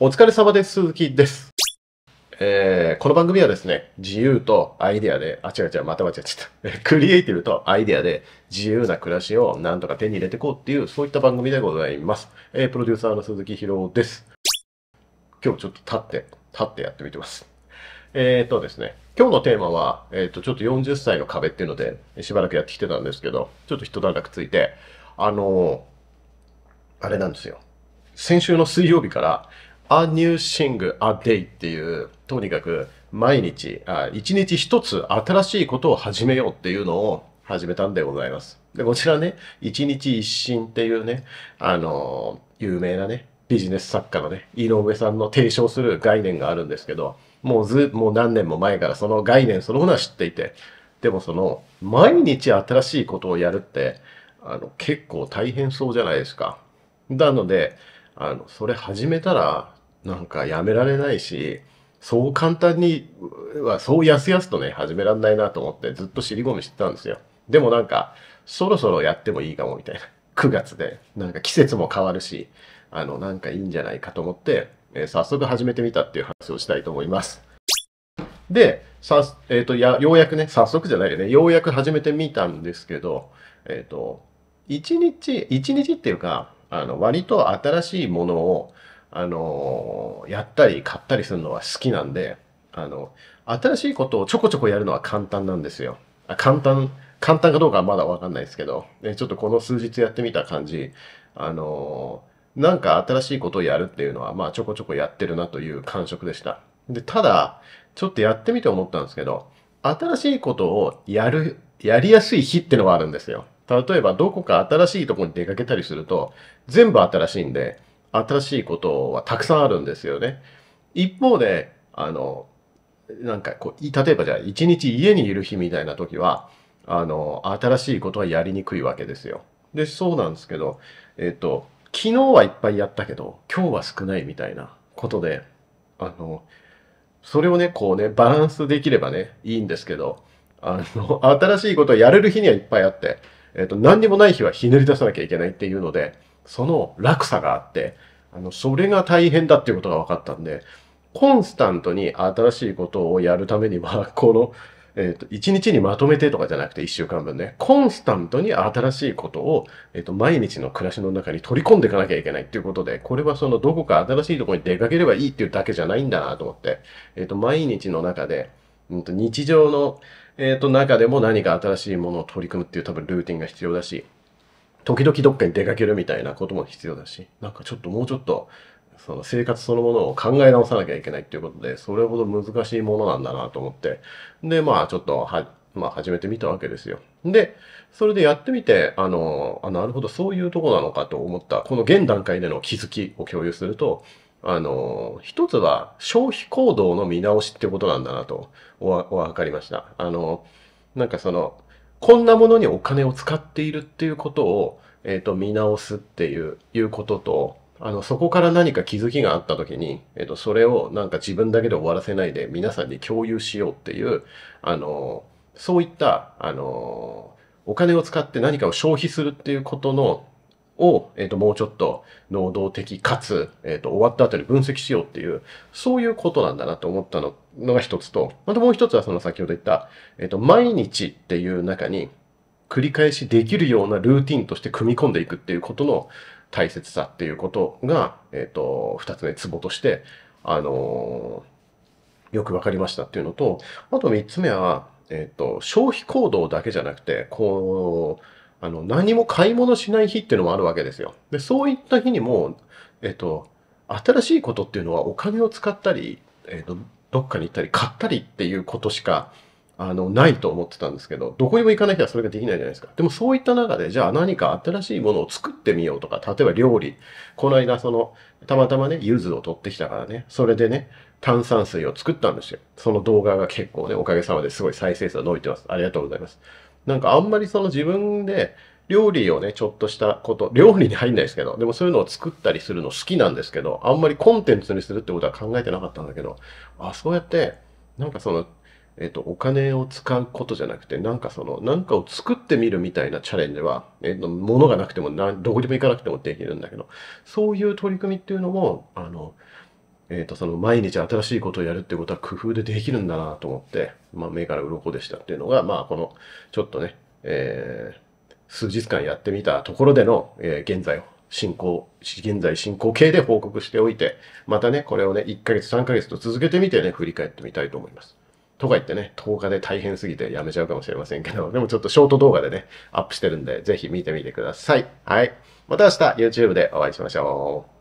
お疲れ様です、鈴木です。えー、この番組はですね、自由とアイデアで、あ、違う違う、また間違っちゃった。クリエイティブとアイデアで自由な暮らしをなんとか手に入れていこうっていう、そういった番組でございます。えー、プロデューサーの鈴木博です。今日ちょっと立って、立ってやってみてます。えー、っとですね、今日のテーマは、えー、っと、ちょっと40歳の壁っていうので、しばらくやってきてたんですけど、ちょっと一段落ついて、あのー、あれなんですよ。先週の水曜日から、A New h i n g A Day っていう、とにかく毎日、あ一日一つ新しいことを始めようっていうのを始めたんでございます。で、こちらね、一日一新っていうね、あのー、有名なね、ビジネス作家のね、井上さんの提唱する概念があるんですけど、もうず、もう何年も前からその概念そのものは知っていて、でもその、毎日新しいことをやるって、あの、結構大変そうじゃないですか。なので、あの、それ始めたら、なんかやめられないし、そう簡単には、そうやすやすとね、始めらんないなと思ってずっと尻込みしてたんですよ。でもなんか、そろそろやってもいいかもみたいな。9 月で、なんか季節も変わるし、あの、なんかいいんじゃないかと思って、えー、早速始めてみたっていう話をしたいと思います。で、さ、えっ、ー、と、や、ようやくね、早速じゃないよね、ようやく始めてみたんですけど、えっ、ー、と、一日、一日っていうか、あの、割と新しいものを、あの、やったり買ったりするのは好きなんで、あの、新しいことをちょこちょこやるのは簡単なんですよ。あ簡単、簡単かどうかはまだわかんないですけど、ね、ちょっとこの数日やってみた感じ、あの、なんか新しいことをやるっていうのは、まあちょこちょこやってるなという感触でした。で、ただ、ちょっとやってみて思ったんですけど、新しいことをやる、やりやすい日ってのがあるんですよ。例えば、どこか新しいとこに出かけたりすると、全部新しいんで、新しいことはたくさんあるんですよね。一方で、あの、なんかこう、例えばじゃあ一日家にいる日みたいな時は、あの、新しいことはやりにくいわけですよ。で、そうなんですけど、えっ、と、昨日はいっぱいやったけど、今日は少ないみたいなことで、あの、それをね、こうね、バランスできればね、いいんですけど、あの、新しいことをやれる日にはいっぱいあって、えっ、と、何にもない日はひねり出さなきゃいけないっていうので、その落差があって、あの、それが大変だっていうことが分かったんで、コンスタントに新しいことをやるためには、この、えっ、ー、と、1日にまとめてとかじゃなくて1週間分ね、コンスタントに新しいことを、えっ、ー、と、毎日の暮らしの中に取り込んでいかなきゃいけないっていうことで、これはそのどこか新しいとこに出かければいいっていうだけじゃないんだなと思って、えっ、ー、と、毎日の中で、うん、と日常の、えっと、中でも何か新しいものを取り組むっていう多分ルーティンが必要だし、時々どっかに出かけるみたいなことも必要だし、なんかちょっともうちょっと、その生活そのものを考え直さなきゃいけないっていうことで、それほど難しいものなんだなと思って、で、まあちょっとは、まあ始めてみたわけですよ。で、それでやってみて、あの、あなるほど、そういうとこなのかと思った、この現段階での気づきを共有すると、あの、一つは消費行動の見直しってことなんだなと、お、お分かりました。あの、なんかその、こんなものにお金を使っているっていうことを、えっ、ー、と、見直すっていう、いうことと、あの、そこから何か気づきがあった時に、えっ、ー、と、それをなんか自分だけで終わらせないで皆さんに共有しようっていう、あの、そういった、あの、お金を使って何かを消費するっていうことのを、えーと、もうちょっと能動的かつ、えーと、終わった後に分析しようっていう、そういうことなんだなと思ったののが一つと、あともう一つはその先ほど言った、えー、と、毎日っていう中に繰り返しできるようなルーティンとして組み込んでいくっていうことの大切さっていうことが、えー、と、二つ目、ツボとして、あのー、よくわかりましたっていうのと、あと三つ目は、えと、消費行動だけじゃなくて、こう、あの、何も買い物しない日っていうのもあるわけですよ。で、そういった日にも、えっと、新しいことっていうのはお金を使ったり、えっと、どっかに行ったり、買ったりっていうことしか、あの、ないと思ってたんですけど、どこにも行かない日はそれができないじゃないですか。でもそういった中で、じゃあ何か新しいものを作ってみようとか、例えば料理。この間、その、たまたまね、柚子を取ってきたからね、それでね、炭酸水を作ったんですよ。その動画が結構ね、おかげさまですごい再生数が伸びてます。ありがとうございます。なんかあんまりその自分で料理をね、ちょっとしたこと、料理に入んないですけど、でもそういうのを作ったりするの好きなんですけど、あんまりコンテンツにするってことは考えてなかったんだけど、あ、そうやって、なんかその、えっと、お金を使うことじゃなくて、なんかその、なんかを作ってみるみたいなチャレンジは、えっと、物がなくても、どこでも行かなくてもできるんだけど、そういう取り組みっていうのも、あの、ええー、と、その毎日新しいことをやるってことは工夫でできるんだなと思って、まあ、目から鱗でしたっていうのが、まあ、この、ちょっとね、えー、数日間やってみたところでの、えー、現在を、進行、現在進行形で報告しておいて、またね、これをね、1ヶ月、3ヶ月と続けてみてね、振り返ってみたいと思います。とか言ってね、10日で大変すぎてやめちゃうかもしれませんけど、でもちょっとショート動画でね、アップしてるんで、ぜひ見てみてください。はい。また明日 YouTube でお会いしましょう。